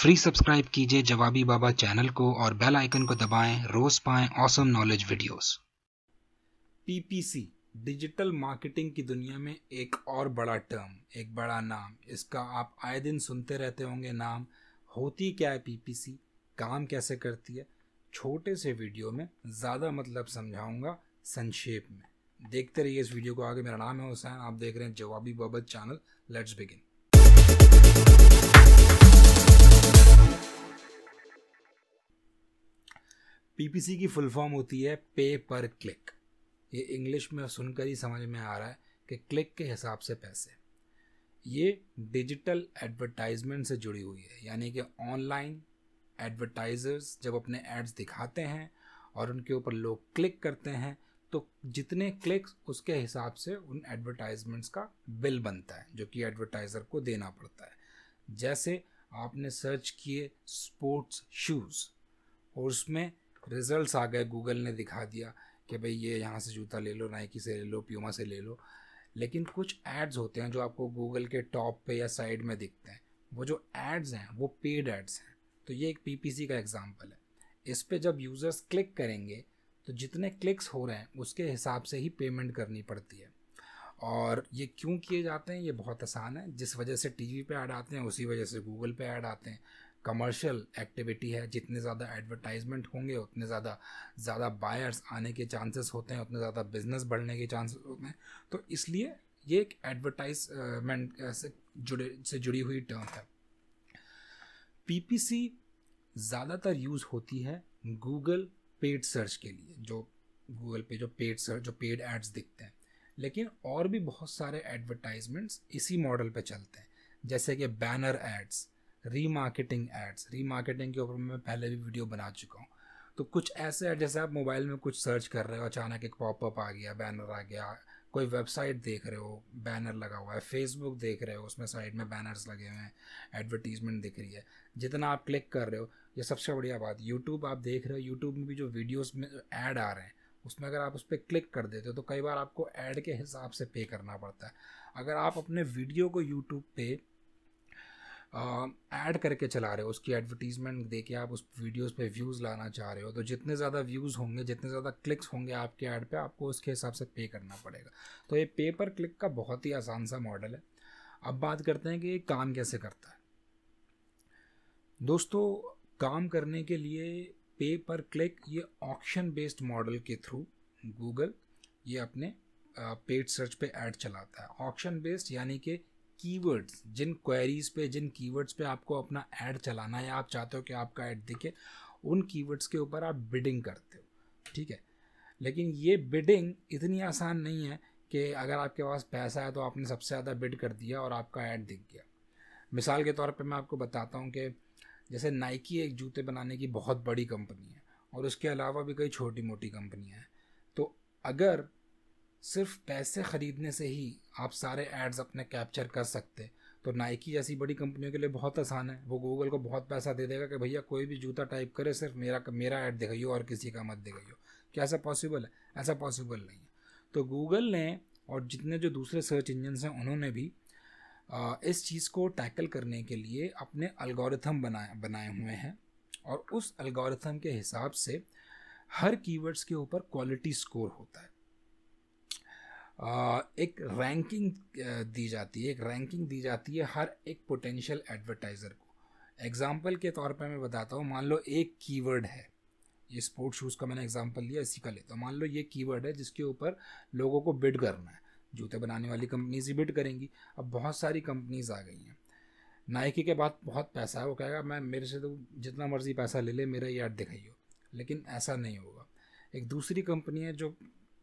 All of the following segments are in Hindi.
फ्री सब्सक्राइब कीजिए जवाबी बाबा चैनल को और बेल आइकन को दबाएं रोज पाएं awesome knowledge videos PPC digital marketing की दुनिया में एक और बड़ा टर्म एक बड़ा नाम इसका आप आए दिन सुनते रहते होंगे नाम होती क्या है पीपीसी काम कैसे करती है छोटे से वीडियो में ज़्यादा मतलब समझाऊंगा संक्षेप में देखते रहिए इस वीडियो को आगे मेरा नाम है हुसैन आप देख रहे हैं Jawabi Baba channel let's begin PPC की फुल फॉर्म होती है पे पर क्लिक ये इंग्लिश में सुनकर ही समझ में आ रहा है कि क्लिक के हिसाब से पैसे ये डिजिटल एडवर्टाइजमेंट से जुड़ी हुई है यानी कि ऑनलाइन एडवर्टाइजर्स जब अपने एड्स दिखाते हैं और उनके ऊपर लोग क्लिक करते हैं तो जितने क्लिक्स उसके हिसाब से उन एडवर्टाइजमेंट्स का बिल बनता है जो कि एडवर्टाइज़र को देना पड़ता है जैसे आपने सर्च किए स्पोर्ट्स शूज़ और उसमें रिजल्ट्स आ गए गूगल ने दिखा दिया कि भाई ये यहाँ से जूता ले लो नाइकी से ले लो प्यूमा से ले लो लेकिन कुछ एड्स होते हैं जो आपको गूगल के टॉप पे या साइड में दिखते हैं वो जो एड्स हैं वो पेड एड्स हैं तो ये एक पीपीसी का एग्जांपल है इस पर जब यूज़र्स क्लिक करेंगे तो जितने क्लिक्स हो रहे हैं उसके हिसाब से ही पेमेंट करनी पड़ती है और ये क्यों किए जाते हैं ये बहुत आसान है जिस वजह से टीवी पे ऐड आते हैं उसी वजह से गूगल पे ऐड आते हैं कमर्शियल एक्टिविटी है जितने ज़्यादा एडवर्टाइजमेंट होंगे उतने ज़्यादा ज़्यादा बायर्स आने के चांसेस होते हैं उतने ज़्यादा बिजनेस बढ़ने के चांसेस होते हैं तो इसलिए ये एक एडवर्टाइजमेंट से जुड़े से जुड़ी हुई टर्म है पीपीसी ज़्यादातर यूज़ होती है गूगल पेड सर्च के लिए जो गूगल पे जो पेड सर्च जो पेड एड्स दिखते हैं लेकिन और भी बहुत सारे एडवर्टाइजमेंट्स इसी मॉडल पे चलते हैं जैसे कि banner ads remarketing ads remarketing के ऊपर मैं पहले भी वीडियो बना चुका हूँ तो कुछ ऐसे ऐड जैसे आप मोबाइल में कुछ सर्च कर रहे हो अचानक एक पॉपअप आ गया बैनर आ गया कोई वेबसाइट देख रहे हो बैनर लगा हुआ है फेसबुक देख रहे हो उसमें साइड में बैनर्स लगे हुए हैं एडवर्टीजमेंट दिख रही है जितना आप क्लिक कर रहे हो ये सबसे बढ़िया बात यूट्यूब आप देख रहे हो यूट्यूब में भी जो वीडियोज़ में ऐड आ रहे हैं उसमें अगर आप उस पर क्लिक कर देते हो तो कई बार आपको ऐड के हिसाब से पे करना पड़ता है अगर आप अपने वीडियो को यूट्यूब पे ऐड करके चला रहे हो उसकी एडवर्टीजमेंट दे के आप उस वीडियोस पे व्यूज़ लाना चाह रहे हो तो जितने ज़्यादा व्यूज़ होंगे जितने ज़्यादा क्लिक्स होंगे आपके ऐड पे आपको उसके हिसाब से पे करना पड़ेगा तो ये पेपर क्लिक का बहुत ही आसान सा मॉडल है अब बात करते हैं कि ये काम कैसे करता है दोस्तों काम करने के लिए पे पर क्लिक ये ऑप्शन बेस्ड मॉडल के थ्रू गूगल ये अपने पेड सर्च पे ऐड चलाता है ऑप्शन बेस्ड यानी कि कीवर्ड्स जिन क्वेरीज पे जिन कीवर्ड्स पे आपको अपना ऐड चलाना है आप चाहते हो कि आपका ऐड दिखे उन कीवर्ड्स के ऊपर आप बिडिंग करते हो ठीक है लेकिन ये बिडिंग इतनी आसान नहीं है कि अगर आपके पास पैसा है तो आपने सबसे ज़्यादा बिड कर दिया और आपका ऐड दिख गया मिसाल के तौर पे मैं आपको बताता हूँ कि जैसे नाइकी एक जूते बनाने की बहुत बड़ी कंपनी है और उसके अलावा भी कई छोटी मोटी कंपनियाँ हैं तो अगर सिर्फ पैसे ख़रीदने से ही आप सारे एड्स अपने कैप्चर कर सकते तो नाइकी जैसी बड़ी कंपनियों के लिए बहुत आसान है वो गूगल को बहुत पैसा दे देगा कि भैया कोई भी जूता टाइप करे सिर्फ मेरा मेरा ऐड दिखाइए और किसी का मत दिखाइए क्या ऐसा पॉसिबल है ऐसा पॉसिबल नहीं है तो गूगल ने और जितने जो दूसरे सर्च इंजन्स हैं उन्होंने भी इस चीज़ को टैकल करने के लिए अपने अलगोरिथम बनाए बनाए हुए हैं और उस अलगोरिथम के हिसाब से हर कीवर्ड्स के ऊपर क्वालिटी स्कोर होता है एक रैंकिंग दी जाती है एक रैंकिंग दी जाती है हर एक पोटेंशियल एडवर्टाइज़र को एग्ज़ाम्पल के तौर पर मैं बताता हूँ मान लो एक कीवर्ड है ये स्पोर्ट्स शूज़ का मैंने एग्जाम्पल लिया इसी का लेता हूँ मान लो ये कीवर्ड है जिसके ऊपर लोगों को बिड करना है जूते बनाने वाली कंपनीज ही बिड करेंगी अब बहुत सारी कंपनीज आ गई हैं नाइकी के बाद बहुत पैसा है वो कहेगा मैं मेरे से तो जितना मर्ज़ी पैसा ले ले मेरा ये ऐड दिखाइए लेकिन ऐसा नहीं होगा एक दूसरी कंपनी है जो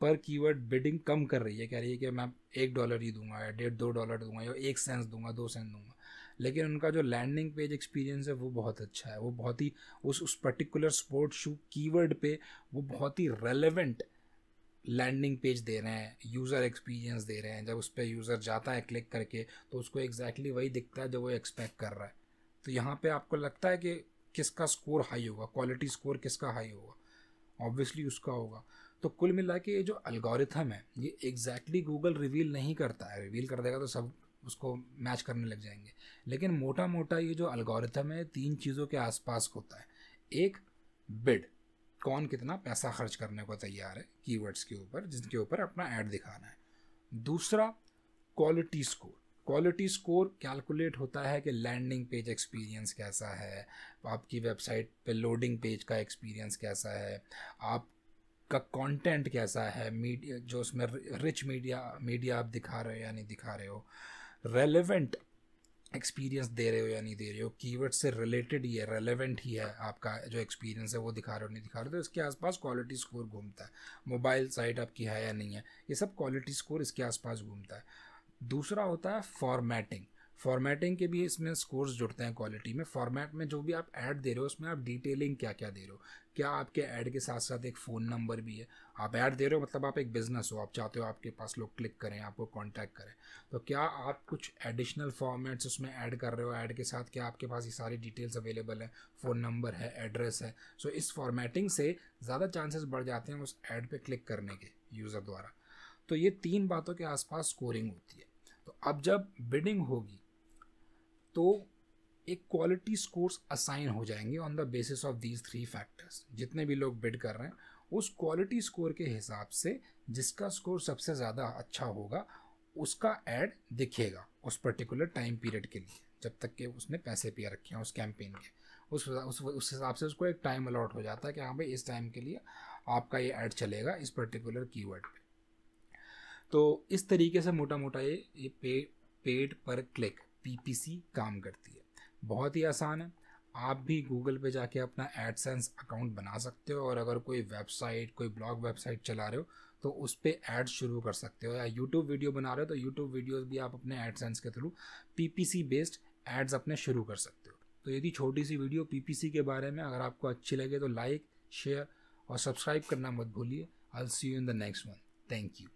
पर कीवर्ड बिडिंग कम कर रही है कह रही है कि मैं एक डॉलर ही दूंगा या डेढ़ दो डॉलर दूंगा या एक सेंस दूंगा दो सेंस दूंगा लेकिन उनका जो लैंडिंग पेज एक्सपीरियंस है वो बहुत अच्छा है वो बहुत ही उस उस पर्टिकुलर स्पोर्ट शू कीवर्ड पे वो बहुत ही रेलेवेंट लैंडिंग पेज दे रहे हैं यूज़र एक्सपीरियंस दे रहे हैं जब उस पर यूज़र जाता है क्लिक करके तो उसको एग्जैक्टली exactly वही दिखता है जो वो एक्सपेक्ट कर रहा है तो यहाँ पे आपको लगता है कि किसका स्कोर हाई होगा क्वालिटी स्कोर किसका हाई होगा ऑब्वियसली उसका होगा तो कुल मिला के ये जो अलगोरिथम है ये एग्जैक्टली गूगल रिवील नहीं करता है रिवील कर देगा तो सब उसको मैच करने लग जाएंगे लेकिन मोटा मोटा ये जो अलगोरिथम है तीन चीज़ों के आसपास होता है एक बिड कौन कितना पैसा खर्च करने को तैयार है कीवर्ड्स के ऊपर जिनके ऊपर अपना ऐड दिखाना है दूसरा quality score quality score calculate होता है कि लैंडिंग पेज एक्सपीरियंस कैसा है आपकी वेबसाइट पे लोडिंग पेज का एक्सपीरियंस कैसा है आप का कंटेंट कैसा है मीडिया जो उसमें रिच मीडिया मीडिया आप दिखा रहे हो या नहीं दिखा रहे हो रेलेवेंट एक्सपीरियंस दे रहे हो या नहीं दे रहे हो कीवर्ड से रिलेटेड ही है रेलेवेंट ही है आपका जो एक्सपीरियंस है वो दिखा रहे हो नहीं दिखा रहे हो तो इसके आसपास क्वालिटी स्कोर घूमता है मोबाइल साइट आपकी है या नहीं है ये सब क्वालिटी स्कोर इसके आसपास घूमता है दूसरा होता है फॉर्मेटिंग फॉर्मेटिंग के भी इसमें स्कोर्स जुड़ते हैं क्वालिटी में फॉर्मेट में जो भी आप ऐड दे रहे हो उसमें आप डिटेलिंग क्या क्या दे रहे हो क्या आपके ऐड के साथ साथ एक फ़ोन नंबर भी है आप ऐड दे रहे हो मतलब आप एक बिज़नेस हो आप चाहते हो आपके पास लोग क्लिक करें आपको कॉन्टैक्ट करें तो क्या आप कुछ एडिशनल फॉर्मेट्स उसमें ऐड कर रहे हो ऐड के साथ क्या आपके पास ये सारी डिटेल्स अवेलेबल है फ़ोन नंबर है एड्रेस है सो इस फॉर्मेटिंग से ज़्यादा चांसेस बढ़ जाते हैं उस ऐड पर क्लिक करने के यूज़र द्वारा तो ये तीन बातों के आसपास स्कोरिंग होती है तो अब जब बिडिंग होगी तो एक क्वालिटी स्कोर्स असाइन हो जाएंगे on the basis of these three factors जितने भी लोग बिड कर रहे हैं उस क्वालिटी स्कोर के हिसाब से जिसका स्कोर सबसे ज़्यादा अच्छा होगा उसका एड दिखेगा उस पर्टिकुलर टाइम पीरियड के लिए जब तक के उसने पैसे पे रखे हैं उस कैंपेन के उस उस उस हिसाब से उसको एक टाइम अलॉट हो जाता है कि हाँ भाई इस टाइम के लिए आपका ये ऐड चलेगा इस पर्टिकुलर कीवर्ड पे तो इस तरीके से मोटा मोटा ये ये पे पेड पर क्लिक पीपीसी काम करती है बहुत ही आसान है आप भी गूगल पे जाके अपना एडसेंस अकाउंट बना सकते हो और अगर कोई वेबसाइट कोई ब्लॉग वेबसाइट चला रहे हो तो उस पर एड शुरू कर सकते हो या यूट्यूब वीडियो बना रहे हो तो यूट्यूब वीडियोज भी आप अपने एडसेंस के थ्रू पी बेस्ड एड्स अपने शुरू कर सकते हो तो यदि छोटी सी वीडियो पी के बारे में अगर आपको अच्छी लगे तो लाइक शेयर और सब्सक्राइब करना मत भूलिए I see you in the next one thank you